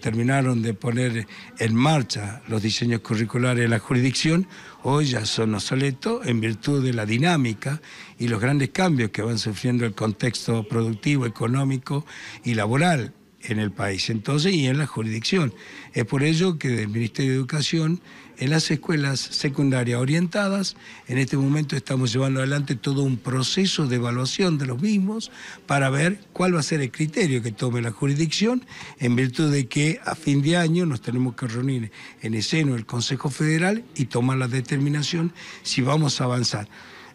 terminaron de poner en marcha los diseños curriculares de la jurisdicción, hoy ya son obsoletos en virtud de la dinámica y los grandes cambios que van sufriendo el contexto productivo, económico y laboral en el país entonces y en la jurisdicción. Es por ello que del Ministerio de Educación, en las escuelas secundarias orientadas, en este momento estamos llevando adelante todo un proceso de evaluación de los mismos para ver cuál va a ser el criterio que tome la jurisdicción, en virtud de que a fin de año nos tenemos que reunir en el seno del Consejo Federal y tomar la determinación si vamos a avanzar.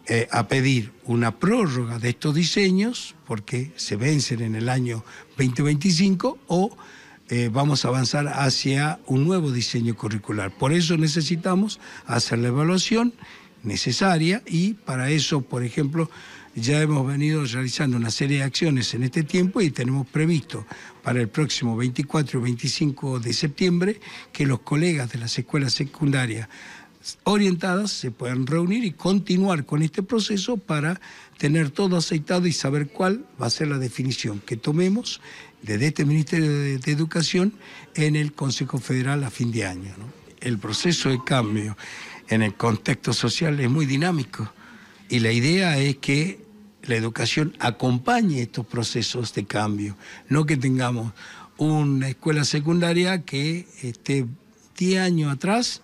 Eh, a pedir una prórroga de estos diseños porque se vencen en el año 2025 o eh, vamos a avanzar hacia un nuevo diseño curricular. Por eso necesitamos hacer la evaluación necesaria y para eso, por ejemplo, ya hemos venido realizando una serie de acciones en este tiempo y tenemos previsto para el próximo 24 y 25 de septiembre que los colegas de las escuelas secundarias orientadas se puedan reunir y continuar con este proceso para tener todo aceitado y saber cuál va a ser la definición que tomemos desde este Ministerio de, Educación en el Consejo Federal a fin de año. El proceso de cambio en el contexto social es muy dinámico y la idea es que la educación acompañe estos procesos de cambio, no que tengamos una escuela secundaria que esté 10 años atrás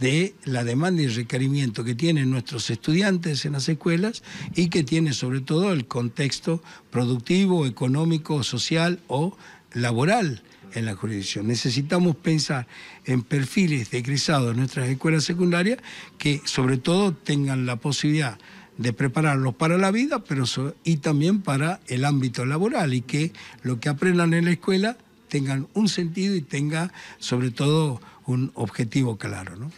de la demanda y requerimiento que tienen nuestros estudiantes en las escuelas y que tiene sobre todo el contexto productivo, económico, social o laboral en la jurisdicción. Necesitamos pensar en perfiles de egresados en nuestras escuelas secundarias que sobre todo tengan la posibilidad de prepararlos para la vida pero y también para el ámbito laboral y que lo que aprendan en la escuela tengan un sentido y tenga sobre todo un objetivo claro.